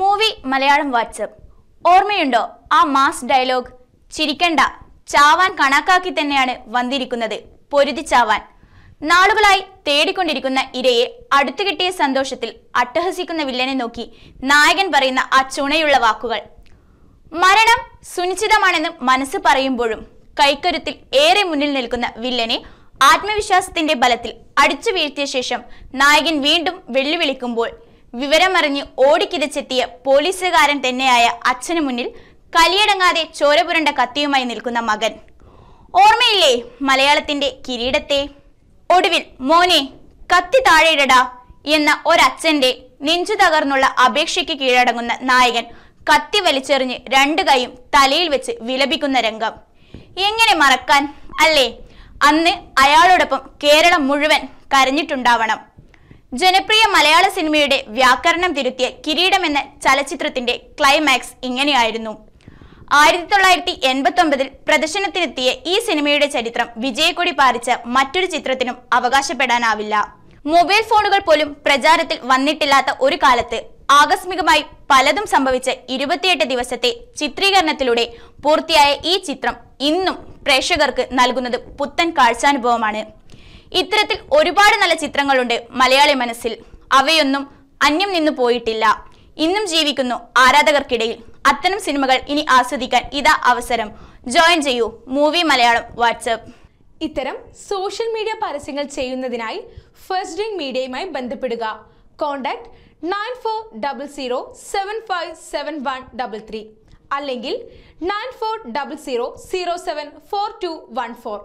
movie Malayalam WhatsApp ഓർമ്മയുണ്ടോ ആ mass dialogue ചിരിക്കണ്ട ചാവാൻ കണക്കാക്കി തന്നെയാണ് വന്നിരിക്കുന്നത് പൊരുതി ചാവാൻ നാളുകളായി തേടിക്കൊണ്ടിരിക്കുന്ന ഇരയെ അടുത്തു കിട്ടിയ സന്തോഷത്തിൽ അട്ടഹസിക്കുന്ന വില്ലനെ നോക്കി നായകൻ പറയുന്ന ആ ചുണയുള്ള വാക്കുകൾ മരണം സുനിശ്ചിതമാണെന്ന് മനസ്സ് പറയുമ്പോഴും കൈക്കരുത്തിൽ ഏറെ മുന്നിൽ നിൽക്കുന്ന വില്ലനെ ആത്മവിശ്വാസത്തിന്റെ ബലത്തിൽ അടിച്ചു വീഴ്ത്തിയ ശേഷം നായകൻ വീണ്ടും വെല്ലുവിളിക്കുമ്പോൾ വിവരമറിഞ്ഞ് ഓടിക്കിതച്ചെത്തിയ പോലീസുകാരൻ തന്നെയായ അച്ഛനു മുന്നിൽ കലിയടങ്ങാതെ ചോരപുരണ്ട കത്തിയുമായി നിൽക്കുന്ന മകൻ ഓർമ്മയില്ലേ മലയാളത്തിന്റെ കിരീടത്തെ ഒടുവിൽ മോനെ കത്തി താഴെയിടടാ എന്ന ഒരച്ഛന്റെ നെഞ്ചു തകർന്നുള്ള അപേക്ഷയ്ക്ക് കീഴടങ്ങുന്ന നായകൻ കത്തി വലിച്ചെറിഞ്ഞ് രണ്ടു കൈയും തലയിൽ വെച്ച് വിലപിക്കുന്ന രംഗം എങ്ങനെ മറക്കാൻ അല്ലേ അന്ന് അയാളോടൊപ്പം കേരളം മുഴുവൻ കരഞ്ഞിട്ടുണ്ടാവണം ജനപ്രിയ മലയാള സിനിമയുടെ വ്യാകരണം തിരുത്തിയ കിരീടം എന്ന ചലച്ചിത്രത്തിന്റെ ക്ലൈമാക്സ് ഇങ്ങനെയായിരുന്നു ആയിരത്തി തൊള്ളായിരത്തി എൺപത്തി പ്രദർശനത്തിനെത്തിയ ഈ സിനിമയുടെ ചരിത്രം വിജയക്കൊടി പാറിച്ച മറ്റൊരു ചിത്രത്തിനും അവകാശപ്പെടാനാവില്ല മൊബൈൽ ഫോണുകൾ പോലും പ്രചാരത്തിൽ വന്നിട്ടില്ലാത്ത ഒരു കാലത്ത് ആകസ്മികമായി പലതും സംഭവിച്ച ഇരുപത്തിയെട്ട് ദിവസത്തെ ചിത്രീകരണത്തിലൂടെ പൂർത്തിയായ ഈ ചിത്രം ഇന്നും പ്രേക്ഷകർക്ക് നൽകുന്നത് പുത്തൻ കാഴ്ചാനുഭവമാണ് ഇത്തരത്തിൽ ഒരുപാട് നല്ല ചിത്രങ്ങളുണ്ട് മലയാളി മനസ്സിൽ അവയൊന്നും അന്യം നിന്നു പോയിട്ടില്ല ഇന്നും ജീവിക്കുന്നു ആരാധകർക്കിടയിൽ അത്തരം സിനിമകൾ ഇനി ആസ്വദിക്കാൻ ഇതാ അവസരം ജോയിൻ ചെയ്യൂ മൂവി മലയാളം വാട്സപ്പ് ഇത്തരം സോഷ്യൽ മീഡിയ പരസ്യങ്ങൾ ചെയ്യുന്നതിനായി ഫസ്റ്റ് ഡ്രിങ് മീഡിയയുമായി ബന്ധപ്പെടുക contact nine four double zero seven five seven one double three അല്ലെങ്കിൽ nine four double zero zero seven four two one four